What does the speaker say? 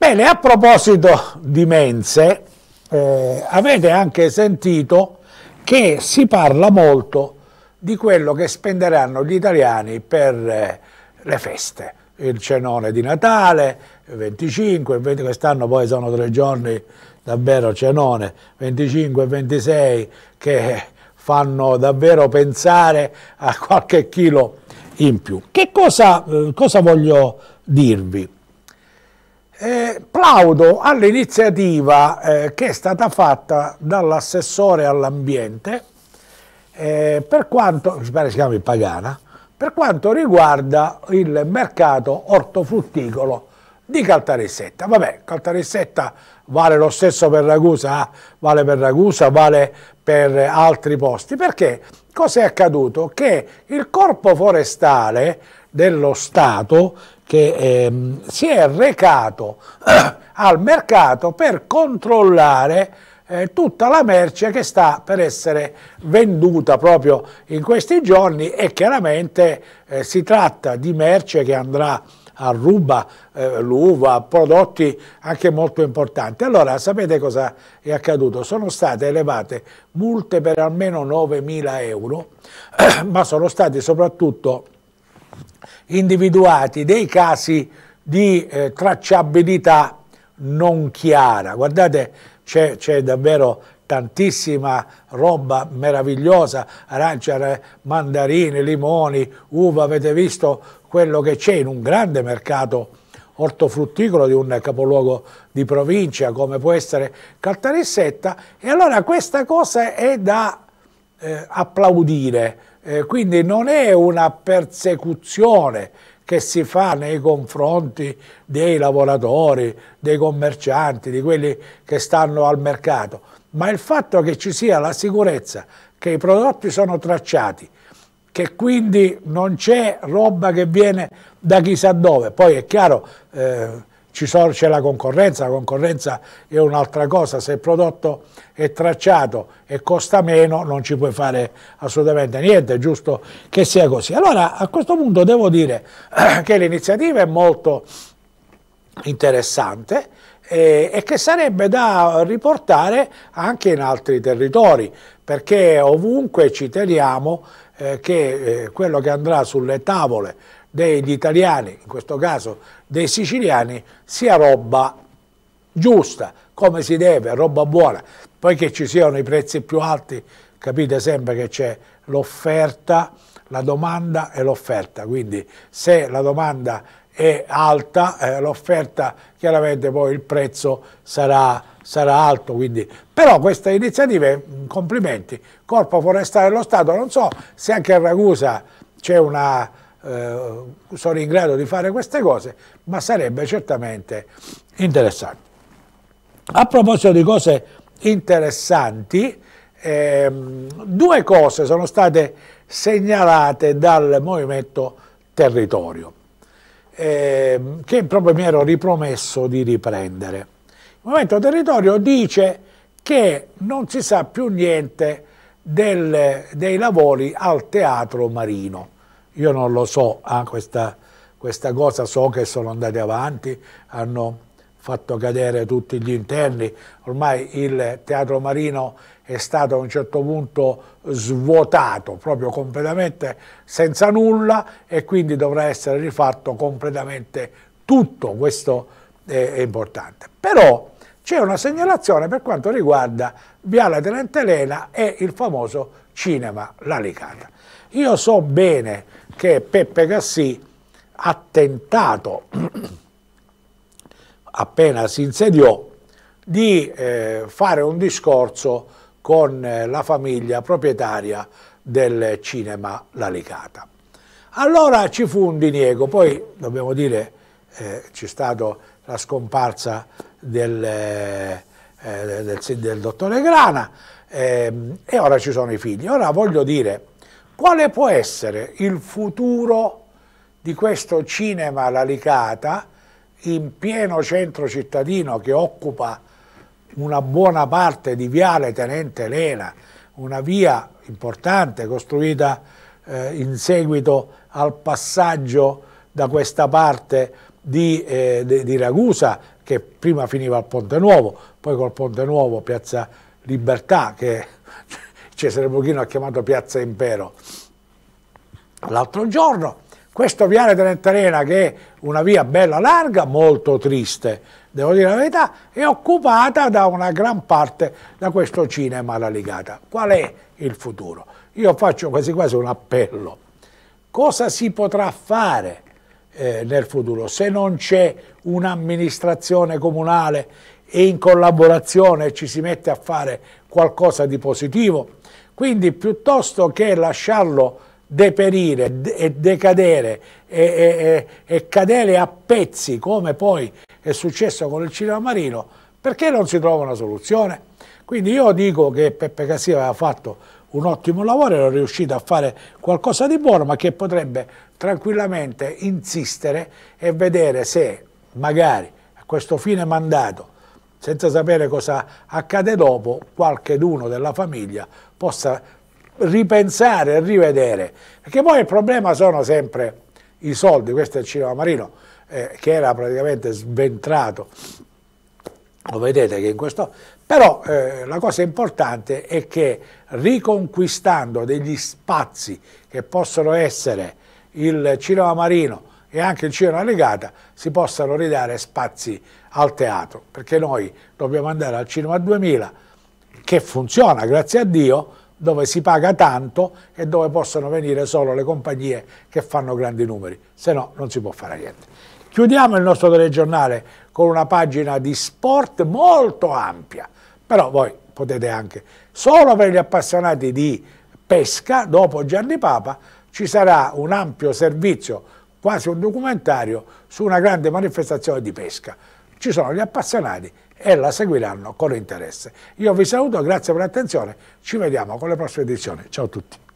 Bene, a proposito di mense, eh, avete anche sentito che si parla molto di quello che spenderanno gli italiani per eh, le feste, il cenone di Natale, 25, 20, quest'anno poi sono tre giorni davvero cenone, 25 e 26 che fanno davvero pensare a qualche chilo in più. Che cosa, eh, cosa voglio dirvi? Eh, plaudo all'iniziativa eh, che è stata fatta dall'assessore all'ambiente eh, per quanto, mi pare si chiami Pagana, per quanto riguarda il mercato ortofrutticolo di Caltarissetta. Vabbè, Caltarissetta vale lo stesso per Ragusa, eh? vale per Ragusa, vale per altri posti, perché cosa è accaduto? Che il corpo forestale dello Stato che ehm, si è recato al mercato per controllare eh, tutta la merce che sta per essere venduta proprio in questi giorni e chiaramente eh, si tratta di merce che andrà a ruba eh, l'uva, prodotti anche molto importanti. Allora, sapete cosa è accaduto? Sono state elevate multe per almeno 9.000 euro, ma sono stati soprattutto individuati dei casi di eh, tracciabilità non chiara. Guardate, c'è davvero tantissima roba meravigliosa, arancia, mandarine, limoni, uva, avete visto quello che c'è in un grande mercato ortofrutticolo di un capoluogo di provincia come può essere Caltanissetta e allora questa cosa è da eh, applaudire eh, quindi non è una persecuzione che si fa nei confronti dei lavoratori, dei commercianti, di quelli che stanno al mercato, ma il fatto che ci sia la sicurezza, che i prodotti sono tracciati, che quindi non c'è roba che viene da chissà dove. Poi è chiaro, eh, c'è la concorrenza, la concorrenza è un'altra cosa, se il prodotto è tracciato e costa meno non ci puoi fare assolutamente niente, è giusto che sia così. Allora a questo punto devo dire che l'iniziativa è molto interessante eh, e che sarebbe da riportare anche in altri territori, perché ovunque ci teniamo eh, che eh, quello che andrà sulle tavole degli italiani, in questo caso dei siciliani, sia roba giusta, come si deve, roba buona. poiché ci siano i prezzi più alti, capite sempre che c'è l'offerta, la domanda e l'offerta. Quindi se la domanda è è alta, eh, l'offerta chiaramente poi il prezzo sarà, sarà alto. Quindi. Però questa iniziativa, complimenti, Corpo Forestale dello Stato, non so se anche a Ragusa c'è una... Eh, sono in grado di fare queste cose, ma sarebbe certamente interessante. A proposito di cose interessanti, ehm, due cose sono state segnalate dal Movimento Territorio eh, che proprio mi ero ripromesso di riprendere. Il Movimento Territorio dice che non si sa più niente del, dei lavori al Teatro Marino. Io non lo so, ah, questa, questa cosa so che sono andati avanti, hanno fatto cadere tutti gli interni, ormai il Teatro Marino è stato a un certo punto svuotato proprio completamente senza nulla e quindi dovrà essere rifatto completamente tutto, questo è, importante. Però c'è una segnalazione per quanto riguarda Viale Tenente Elena e il famoso cinema L'Alicata. Io so bene che Peppe Cassì ha tentato appena si insediò, di eh, fare un discorso con eh, la famiglia proprietaria del cinema Lalicata. Allora ci fu un diniego, poi dobbiamo dire eh, c'è stata la scomparsa del, eh, eh del, del dottore Grana ehm, e ora ci sono i figli. Ora voglio dire, quale può essere il futuro di questo cinema Lalicata in pieno centro cittadino che occupa una buona parte di Viale Tenente Lena, una via importante costruita eh, in seguito al passaggio da questa parte di, eh, di, Ragusa che prima finiva al Ponte Nuovo, poi col Ponte Nuovo Piazza Libertà che Cesare Buchino ha chiamato Piazza Impero l'altro giorno questo Viale Trentarena che è una via bella larga, molto triste, devo dire la verità, è occupata da una gran parte da questo cinema alla ligata. Qual è il futuro? Io faccio quasi quasi un appello. Cosa si potrà fare eh, nel futuro se non c'è un'amministrazione comunale e in collaborazione ci si mette a fare qualcosa di positivo? Quindi piuttosto che lasciarlo deperire e decadere e, e, e, cadere a pezzi come poi è successo con il cinema marino, perché non si trova una soluzione? Quindi io dico che Peppe Cassia aveva fatto un ottimo lavoro, era riuscito a fare qualcosa di buono, ma che potrebbe tranquillamente insistere e vedere se magari a questo fine mandato, senza sapere cosa accade dopo, qualche d'uno della famiglia possa ripensare rivedere, perché poi il problema sono sempre i soldi, questo è il cinema marino eh, che era praticamente sventrato, lo vedete che in questo... Però eh, la cosa importante è che riconquistando degli spazi che possono essere il cinema marino e anche il cinema legata, si possano ridare spazi al teatro, perché noi dobbiamo andare al cinema 2000 che funziona, grazie a Dio, dove si paga tanto e dove possono venire solo le compagnie che fanno grandi numeri, se no non si può fare niente. Chiudiamo il nostro telegiornale con una pagina di sport molto ampia, però voi potete anche, solo per gli appassionati di pesca, dopo Gianni Papa ci sarà un ampio servizio, quasi un documentario, su una grande manifestazione di pesca ci sono gli appassionati e la seguiranno con interesse. Io vi saluto, grazie per l'attenzione, ci vediamo con le prossime edizioni. Ciao a tutti.